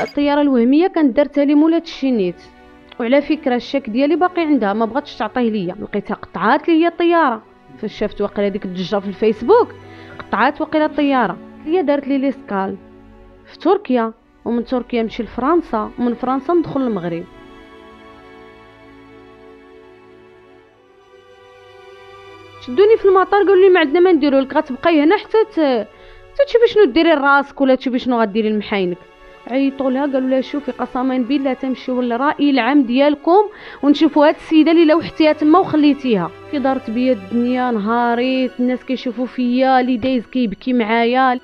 الطياره الوهميه كانت دارتها لي مولات الشينيت وعلى فكره الشك ديالي باقي عندها ما بغاتش تعطيه ليا لقيتها قطعات لي هي الطياره فاش شافت واقيلا ديك الدجه في الفيسبوك قطعات واقيلا الطياره هي دارت لي ليسكال في تركيا ومن تركيا نمشي لفرنسا ومن فرنسا ندخل المغرب شدوني في المطار قالوا لي ما عندنا ما نديرو لك غتبقاي هنا حتى تشوفي شنو ديري لراسك ولا تشوفي شنو غديري لمحاينك عيطوا لها قالوا لها شوفي قسما بالله تمشيو للرأي العام ديالكم ونشوفوا هاد السيده اللي لوحتيها تما وخليتيها كي دارت بيا الدنيا نهاريت الناس كيشوفوا فيا اللي دايز كيبكي معايا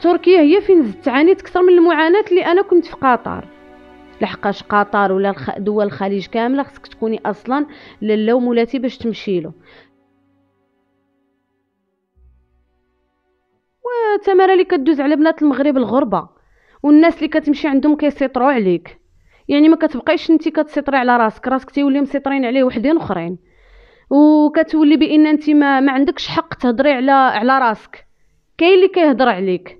تركيا هي فين زدت عانيت اكثر من المعاناه اللي انا كنت في قطر لحقاش قطر ولا دول الخليج كامله خصك تكوني اصلا مولاتي باش تمشيلو تمارا التماره اللي كدوز على بنات المغرب الغربه والناس اللي كتمشي عندهم كيسيطروا عليك يعني ما كتبقايش انت كتسيطري على راسك راسك تيولي مسيطرين عليه وحدين اخرين وكتولي بان انت ما, ما عندكش حق تهضري على على راسك كاين اللي كيهضر عليك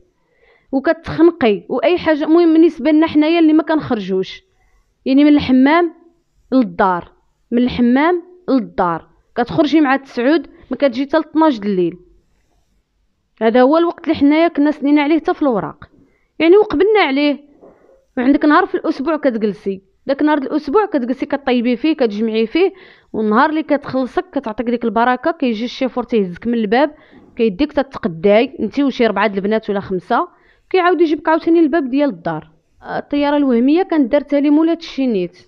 وكتخنقي واي حاجه المهم بالنسبه لنا حنايا اللي ما كنخرجوش يعني من الحمام للدار من الحمام للدار كتخرجي مع تسعود ما كتجي حتى 12 الليل هذا هو الوقت اللي حنايا كنا سنين عليه حتى في الوراق يعني وقبلنا عليه وعندك نهار في الاسبوع كتجلسي داك نهار الاسبوع كتجلسي كطيبي فيه كتجمعي فيه والنهار اللي كتخلصك كتعطيك ديك البركه كيجي الشيفور تيهزك من الباب كيديك تتقداي انت وشي ربعه البنات ولا خمسه كيعاود يجيبك عاوتاني الباب ديال الدار الطياره الوهميه كانت دارتها لي مولات الشينيت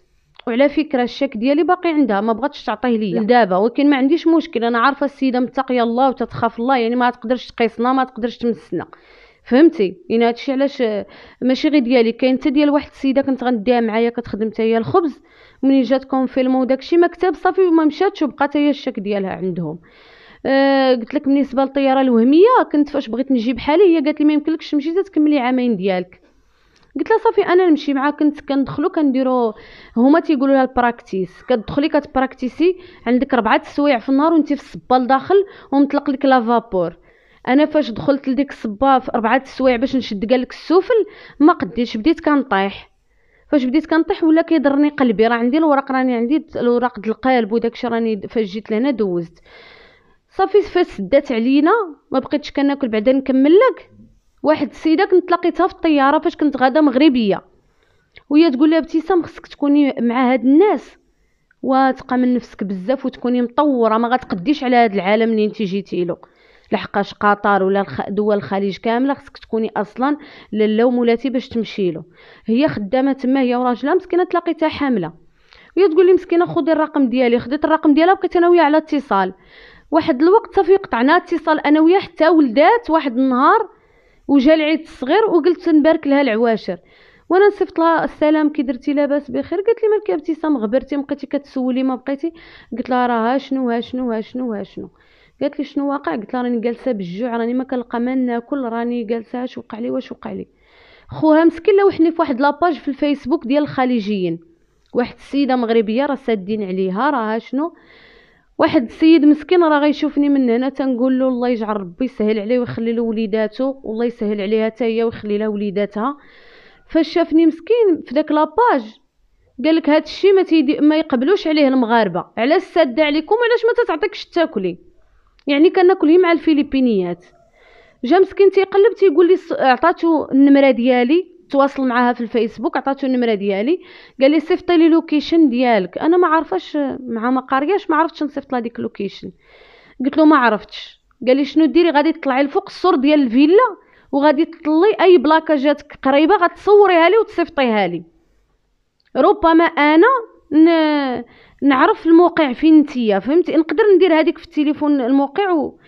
وعلى فكره الشك ديالي باقي عندها ما بغاتش تعطيه ليا دابا ولكن ما عنديش مشكل انا عارفه السيده متقيه الله وتتخاف الله يعني ما تقدرش تقيسنا ما تقدرش تمسنا فهمتي يعني هادشي علاش ماشي غير ديالي كاين حتى ديال واحد السيده كنت غنديها معايا كتخدم حتى هي الخبز ملي جات كونفيلمون وداكشي ما كتب صافي وما مشاتش وبقات هي الشك ديالها عندهم أه قلت لك بالنسبه للطياره الوهميه كنت فاش بغيت نجي بحالي هي قالت لي ما يمكنلكش تمشي تكملي عامين ديالك قلت لها صافي انا نمشي معاك كنت كندخلو كنديرو هما تيقولوا لها البراكتيس كتدخلي كتبراكتيسي عندك ربعة السوايع في النهار وانت في الصبال لداخل ومطلق لك لافابور انا فاش دخلت لديك الصبا في ربعة السوايع باش نشد قالك السفل ما قديتش بديت كنطيح فاش بديت كنطيح ولا كيضرني قلبي راه عندي الورق راني عندي الوراق ديال القلب وداكشي راني فاش جيت لهنا دوزت صافي فاش سدات علينا ما بقيتش كناكل بعدا نكمل لك واحد السيده كنت تلاقيتها في الطياره فاش كنت غاده مغربيه وهي تقول لها ابتسام خصك تكوني مع هاد الناس واثقه من نفسك بزاف وتكوني مطوره ما غتقديش على هاد العالم اللي انت جيتي له لحقاش قطر ولا دول الخليج كامله خصك تكوني اصلا لاله مولاتي باش تمشي له هي خدامه تما هي وراجلها مسكينه تلاقيتها حامله وهي تقول لي مسكينه خدي الرقم ديالي خديت الرقم ديالها وبقيت انا وياها على اتصال واحد الوقت صافي قطعنا اتصال انا وياه حتى ولدات واحد النهار وجا العيد الصغير وقلت نبارك لها العواشر وانا نصيفط لها السلام كي درتي لاباس بخير قالت لي مالك ابتسام غبرتي مبقيتي كتسولي ما بقيتي قلت لها راه شنو ها شنو ها شنو ها شنو قالت لي شنو واقع قلت لها راني جالسه بالجوع راني ما كنلقى ما ناكل راني جالسه اش وقع لي واش وقع لي خوها مسكين لوحني في واحد لاباج في الفيسبوك ديال الخليجيين واحد السيده مغربيه راه سادين عليها راها شنو واحد السيد مسكين راه غيشوفني من هنا تنقول له الله يجعل ربي يسهل عليه ويخلي له وليداته والله يسهل عليها حتى هي ويخلي لها وليداتها فاش شافني مسكين في داك لاباج قال لك هذا الشيء ما تيدي ما يقبلوش عليه المغاربه علاش ساده عليكم علاش ما تتعطيكش تاكلي يعني كناكل مع الفلبينيات جا مسكين تيقلب تيقول لي عطاتو النمره ديالي تواصل معها في الفيسبوك عطاتو النمره ديالي قال لي صيفط لي لوكيشن ديالك انا ما عارفاش مع ما قارياش ما عرفتش نصيفط لها ديك لوكيشن قلت له ما عرفتش قال لي شنو ديري غادي تطلعي لفوق السور ديال الفيلا وغادي تطلي اي بلاكه جاتك قريبه غتصوريها لي وتصيفطيها لي ربما انا ن... نعرف الموقع فين نتيا فهمتي نقدر ندير هذيك في التليفون الموقع و...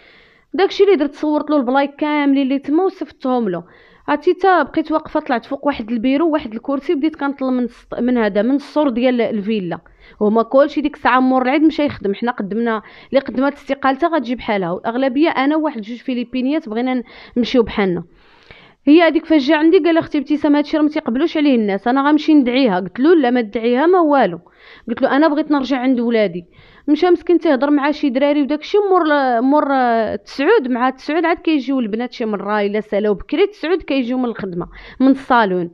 داكشي اللي درت صورت له البلايك كاملين اللي تما وصيفطتهم له عرفتي حتى بقيت واقفه طلعت فوق واحد البيرو واحد الكرسي بديت كنطلب من سط... من هذا من السور ديال الفيلا هما كلشي ديك الساعه مور العيد مشى يخدم حنا قدمنا اللي قدمت استقالتها غتجي بحالها والاغلبيه انا واحد جوج فيليبينيات بغينا نمشيو بحالنا هي هذيك فاش جا عندي قال اختي ابتسام هادشي راه ما تيقبلوش عليه الناس انا غنمشي ندعيها قلت له لا ما تدعيها ما والو قلت له انا بغيت نرجع عند ولادي مشى مسكين تهضر مع شي دراري وداكشي مور مور تسعود مع تسعود عاد كيجيو البنات شي مره الا سالاو بكري تسعود كيجيو من الخدمه من الصالون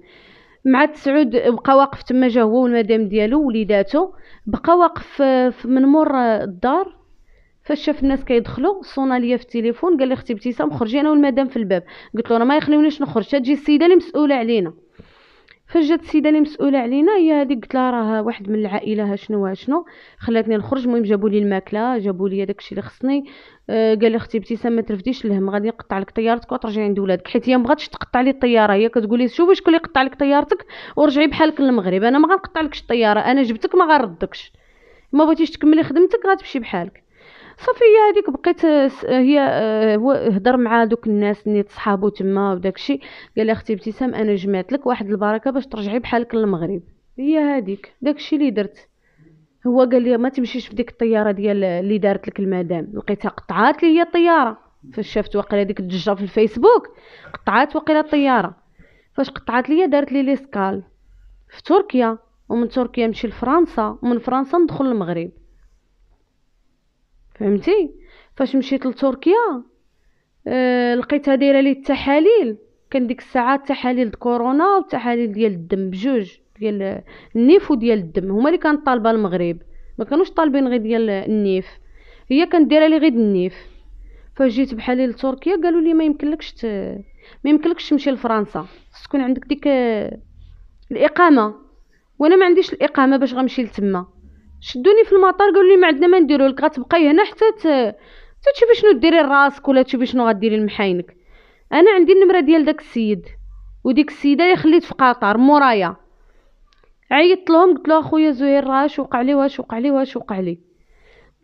مع تسعود بقى واقف تما جا هو والمدام ديالو وليداتو بقى واقف آه، من مور الدار فاش شاف الناس كيدخلوا صونا ليا في التليفون قال لي اختي ابتسام خرجي انا والمدام في الباب قلت له راه ما يخليونيش نخرج تجي السيده اللي مسؤوله علينا فاش جات السيده اللي مسؤوله علينا هي هذيك قلت لها راه واحد من العائله شنو شنو خلاتني نخرج المهم جابوا لي الماكله جابوا لي داكشي اللي خصني آه، قال لي اختي ابتسام ما ترفديش الهم غادي نقطع لك طيارتك وترجعي عند ولادك حيت هي ما بغاتش تقطع لي الطياره هي كتقول لي شوفي شكون اللي قطع لك طيارتك ورجعي بحالك للمغرب انا ما غنقطع لكش الطياره انا جبتك ما غنردكش ما بغيتيش تكملي خدمتك غتمشي بحالك صافي هي هذيك بقيت آه، آه، هي آه، هو هضر مع دوك الناس اللي تصحابو تما وداكشي قال اختي ابتسام انا جمعت لك واحد البركه باش ترجعي بحالك للمغرب هي هذيك داكشي اللي درت هو قال لي ما تمشيش في ديك الطياره ديال اللي دارت لك المدام لقيتها قطعات لي هي الطياره فاش شافت واقيلا ديك الدجه في الفيسبوك قطعات واقيلا الطياره فاش قطعات لي دارت لي لي سكال في تركيا ومن تركيا نمشي لفرنسا ومن فرنسا ندخل المغرب فهمتي فاش مشيت لتركيا أه لقيتها دايره لي التحاليل كان ديك الساعه التحاليل كورونا وتحاليل ديال الدم بجوج ديال النيف وديال الدم هما اللي كانت طالبه المغرب ما كانوش طالبين غير ديال النيف هي كانت دايره لي غير النيف فجيت بحالي لتركيا قالوا لي ما يمكنلكش ت... ما يمكنلكش تمشي لفرنسا تكون عندك ديك آه، الاقامه وانا ما عنديش الاقامه باش غنمشي لتما شدوني في المطار قالوا لي ما عندنا ما نديرو لك غتبقاي هنا حتى حتى تشوفي شنو ديري راسك ولا تشوفي شنو غديري لمحاينك انا عندي النمره ديال داك السيد وديك السيده اللي خليت في قطر مورايا عيطت لهم قلت له اخويا زهير راه اش وقع لي واش وقع لي واش وقع لي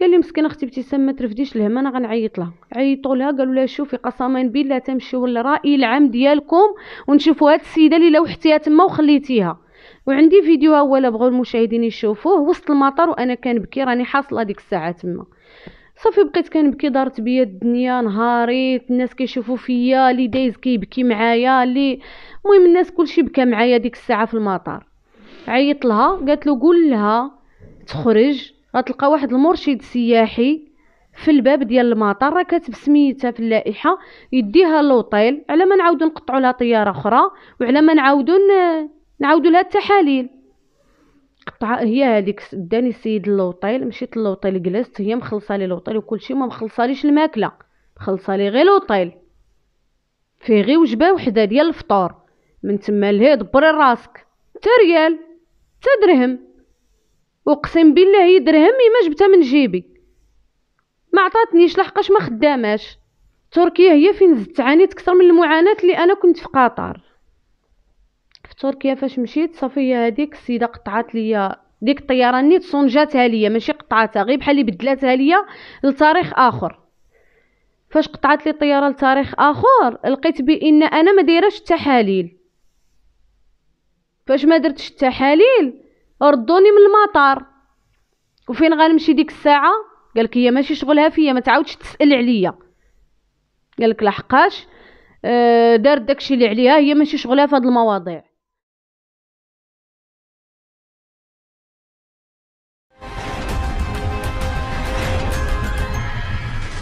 قال لي مسكينه اختي ابتسام ما ترفديش لهم انا غنعيط لها عيطوا لها قالوا لها شوفي قسما بالله تمشيو للراي العام ديالكم ونشوفوا هاد السيده اللي لوحتيها تما وخليتيها وعندي فيديو اول بغاو المشاهدين يشوفوه وسط المطر وانا كنبكي راني حاصله ديك الساعه تما صافي بقيت كنبكي دارت بيا الدنيا نهاري الناس كيشوفوا فيا لي دايز كيبكي معايا لي المهم الناس كلشي بكى معايا ديك الساعه في المطار عيط لها قالت له قول لها تخرج غتلقى واحد المرشد سياحي في الباب ديال المطار راه كاتب سميتها في اللائحه يديها لوطيل على ما نعاودو نقطعو لها طياره اخرى وعلى ما نعاودو نعاودو لها التحاليل قطعه هي هذيك داني السيد للوطيل مشيت للوطيل جلست هي مخلصه لي لوطيل وكلشي ما مخلصاليش الماكله مخلصه لي غير لوطيل فيه غير وجبه وحده ديال الفطور من تما لهي دبري راسك تا ريال تا درهم اقسم بالله هي درهم ما جبتها من جيبي ما عطاتنيش لحقاش ما خداماش تركيا هي فين زدت عانيت اكثر من المعاناه اللي انا كنت في قطر تركيا فاش مشيت صافي هذيك السيده قطعات ليا ديك الطياره نيت صونجاتها ليا ماشي قطعتها غير بحال اللي بدلاتها ليا لتاريخ اخر فاش قطعت لي الطياره لتاريخ اخر لقيت بان انا ما دايراش التحاليل فاش ما درتش التحاليل ردوني من المطار وفين غنمشي ديك الساعه قال لك هي ماشي شغلها فيا ما تعاودش تسال عليا قال لك لحقاش آه، دارت داكشي اللي عليها هي ماشي شغلها في هاد المواضيع